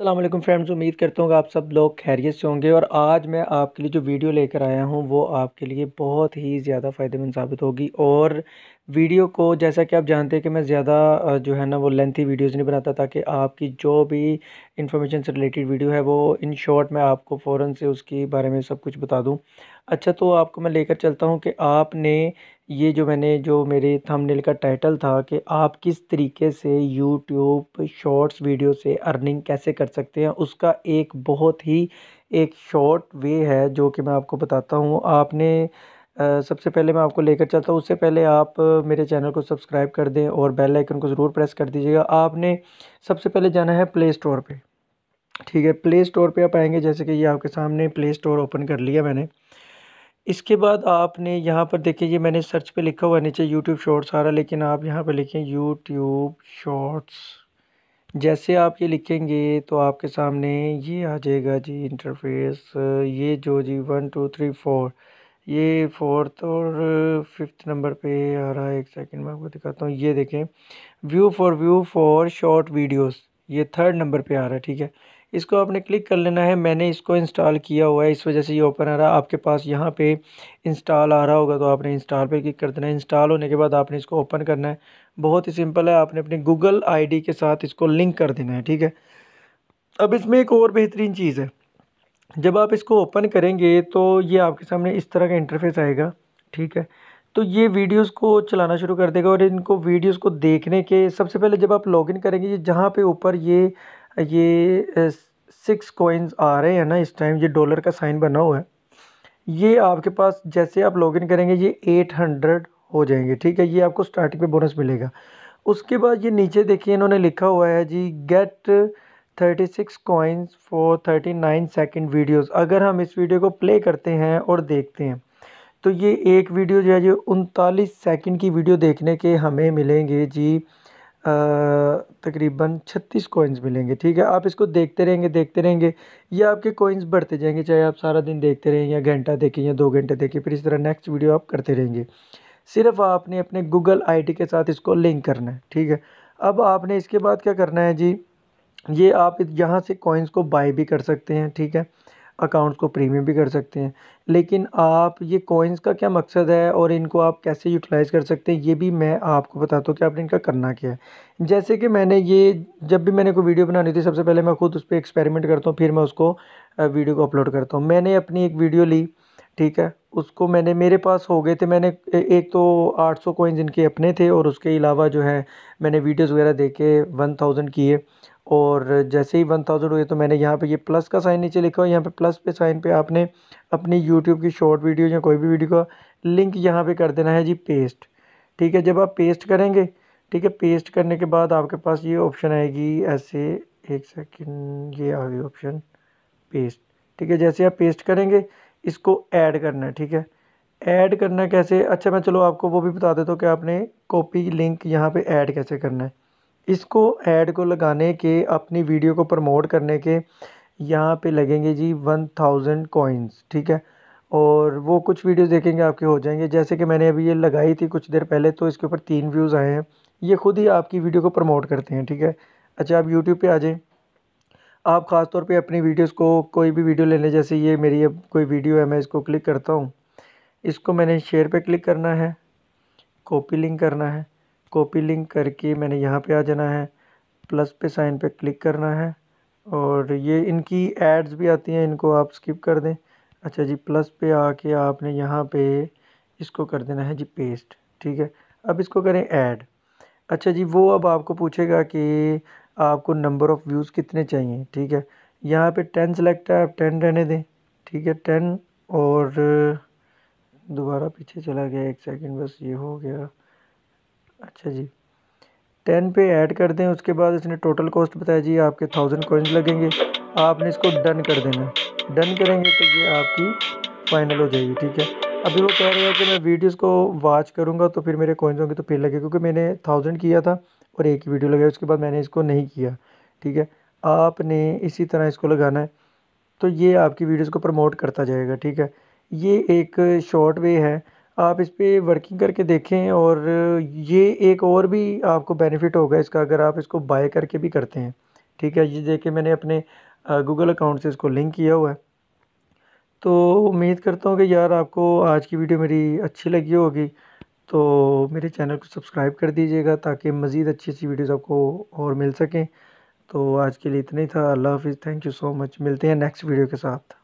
अल्लाम फ्रेंड्स उम्मीद करता हूँ आप सब लोग खैरियत से होंगे और आज मैं आपके लिए जो वीडियो लेकर आया हूँ वो आपके लिए बहुत ही ज़्यादा फ़ायदेमंद साबित होगी और वीडियो को जैसा कि आप जानते हैं कि मैं ज़्यादा जो है ना वो लेंथी वीडियोस नहीं बनाता ताकि आपकी जो भी इन्फॉर्मेशन से रिलेटेड वीडियो है वो इन शॉर्ट मैं आपको फ़ौर से उसके बारे में सब कुछ बता दूं अच्छा तो आपको मैं लेकर चलता हूं कि आपने ये जो मैंने जो मेरे थंबनेल का टाइटल था कि आप किस तरीके से यूट्यूब शॉर्ट्स वीडियो से अर्निंग कैसे कर सकते हैं उसका एक बहुत ही एक शॉर्ट वे है जो कि मैं आपको बताता हूँ आपने सबसे पहले मैं आपको लेकर चलता हूँ उससे पहले आप मेरे चैनल को सब्सक्राइब कर दें और बेल आइकन को ज़रूर प्रेस कर दीजिएगा आपने सबसे पहले जाना है प्ले स्टोर पे ठीक है प्ले स्टोर पे आप आएंगे जैसे कि ये आपके सामने प्ले स्टोर ओपन कर लिया मैंने इसके बाद आपने यहाँ पर देखिए ये मैंने सर्च पर लिखा हुआ नीचे यूट्यूब शॉर्ट्स आ रहा लेकिन आप यहाँ पर लिखें यूट्यूब शॉर्ट्स जैसे आप ये लिखेंगे तो आपके सामने ये आ जाएगा जी इंटरफेस ये जो जी वन टू थ्री फोर ये फोर्थ और फिफ्थ नंबर पे आ रहा है एक सेकंड मैं आपको दिखाता हूँ ये देखें view for view for short videos ये थर्ड नंबर पे आ रहा है ठीक है इसको आपने क्लिक कर लेना है मैंने इसको इंस्टॉल किया हुआ है इस वजह से ये ओपन आ रहा है आपके पास यहाँ पे इंस्टॉल आ रहा होगा तो आपने इंस्टॉल पे क्लिक कर देना है इंस्टॉल होने के बाद आपने इसको ओपन करना है बहुत ही सिंपल है आपने अपने गूगल आई के साथ इसको लिंक कर देना है ठीक है अब इसमें एक और बेहतरीन चीज़ है जब आप इसको ओपन करेंगे तो ये आपके सामने इस तरह का इंटरफेस आएगा ठीक है तो ये वीडियोस को चलाना शुरू कर देगा और इनको वीडियोस को देखने के सबसे पहले जब आप लॉगिन करेंगे ये जहाँ पे ऊपर ये ये सिक्स कॉइन्स आ रहे हैं ना इस टाइम ये डॉलर का साइन बना हुआ है ये आपके पास जैसे आप लॉगिन करेंगे ये एट हंड्रेड हो जाएंगे ठीक है ये आपको स्टार्टिंग में बोनस मिलेगा उसके बाद ये नीचे देखिए इन्होंने लिखा हुआ है जी get thirty six coins for thirty nine second videos अगर हम इस वीडियो को प्ले करते हैं और देखते हैं तो ये एक वीडियो जो है जो उनतालीस सेकेंड की वीडियो देखने के हमें मिलेंगे जी तकरीबन छत्तीस कोइंस मिलेंगे ठीक है आप इसको देखते रहेंगे देखते रहेंगे ये आपके कोइंस बढ़ते जाएंगे चाहे आप सारा दिन देखते रहें या घंटा देखें या दो घंटे देखें फिर इस तरह नेक्स्ट वीडियो आप करते रहेंगे सिर्फ आपने अपने गूगल आईडी के साथ इसको लिंक करना है ठीक है अब आपने इसके बाद क्या करना है जी ये आप यहाँ से कॉइन्स को बाई भी कर सकते हैं ठीक है अकाउंट्स को प्रीमियम भी कर सकते हैं लेकिन आप ये कॉइन्स का क्या मकसद है और इनको आप कैसे यूटिलाइज़ कर सकते हैं ये भी मैं आपको बताता हूँ कि आपने इनका करना क्या है जैसे कि मैंने ये जब भी मैंने कोई वीडियो बनानी थी सबसे पहले मैं खुद उस पर एक्सपेरिमेंट करता हूँ फिर मैं उसको वीडियो को अपलोड करता हूँ मैंने अपनी एक वीडियो ली ठीक है उसको मैंने मेरे पास हो गए थे मैंने एक तो 800 सौ कोइंस इनके अपने थे और उसके अलावा जो है मैंने वीडियोस वगैरह देखे वन थाउजेंड किए और जैसे ही वन थाउजेंड हुए तो मैंने यहाँ पे ये प्लस का साइन नीचे लिखा हुआ यहाँ पे प्लस पे साइन पे आपने अपनी यूट्यूब की शॉर्ट वीडियो या कोई भी वीडियो का लिंक यहाँ पे कर देना है जी पेस्ट ठीक है जब आप पेस्ट करेंगे ठीक है पेस्ट करने के बाद आपके पास ये ऑप्शन आएगी ऐसे एक सेकेंड ये आ गई ऑप्शन पेस्ट ठीक है जैसे आप पेस्ट करेंगे इसको ऐड करना है ठीक है ऐड करना कैसे अच्छा मैं चलो आपको वो भी बता देता हूँ कि आपने कॉपी लिंक यहाँ पे ऐड कैसे करना है इसको ऐड को लगाने के अपनी वीडियो को प्रमोट करने के यहाँ पे लगेंगे जी वन थाउजेंड कॉइन्स ठीक है और वो कुछ वीडियो देखेंगे आपके हो जाएंगे जैसे कि मैंने अभी ये लगाई थी कुछ देर पहले तो इसके ऊपर तीन व्यूज़ आए हैं ये खुद ही आपकी वीडियो को प्रमोट करते हैं ठीक है अच्छा आप यूट्यूब पर आ जाएँ आप ख़ास तौर पे अपनी वीडियोस को कोई भी वीडियो लेने जैसे ये मेरी अब कोई वीडियो है मैं इसको क्लिक करता हूँ इसको मैंने शेयर पर क्लिक करना है कॉपी लिंक करना है कॉपी लिंक करके मैंने यहाँ पे आ जाना है प्लस पे साइन पे क्लिक करना है और ये इनकी एड्स भी आती हैं इनको आप स्किप कर दें अच्छा जी प्लस पे आके आपने यहाँ पे इसको कर देना है जी पेस्ट ठीक है अब इसको करें ऐड अच्छा जी वो अब आपको पूछेगा कि आपको नंबर ऑफ़ व्यूज़ कितने चाहिए ठीक है यहाँ पे टेन सेलेक्ट है आप टेन रहने दें ठीक है टेन और दोबारा पीछे चला गया एक सेकंड बस ये हो गया अच्छा जी टेन पे ऐड कर दें उसके बाद इसने टोटल कॉस्ट बताया जी आपके थाउजेंड कोइंस लगेंगे आपने इसको डन कर देना डन करेंगे तो ये आपकी फाइनल हो जाएगी ठीक है अभी वो कह रहे हैं कि मैं वीडियोस को वॉच करूँगा तो फिर मेरे कोइंस होंगे तो फिर लगे क्योंकि मैंने थाउजेंड किया था और एक ही वीडियो लगाई उसके बाद मैंने इसको नहीं किया ठीक है आपने इसी तरह इसको लगाना है तो ये आपकी वीडियोज़ को प्रमोट करता जाएगा ठीक है ये एक शॉर्ट वे है आप इस पर वर्किंग करके देखें और ये एक और भी आपको बेनिफिट होगा इसका अगर आप इसको बाय करके भी करते हैं ठीक है ये देखिए मैंने अपने गूगल अकाउंट से इसको लिंक किया हुआ है तो उम्मीद करता हूँ कि यार आपको आज की वीडियो मेरी अच्छी लगी होगी तो मेरे चैनल को सब्सक्राइब कर दीजिएगा ताकि मज़ीद अच्छी अच्छी वीडियोज़ आपको और मिल सकें तो आज के लिए इतना ही था अल्लाह हाफिज़ थैंक यू सो मच मिलते हैं नेक्स्ट वीडियो के साथ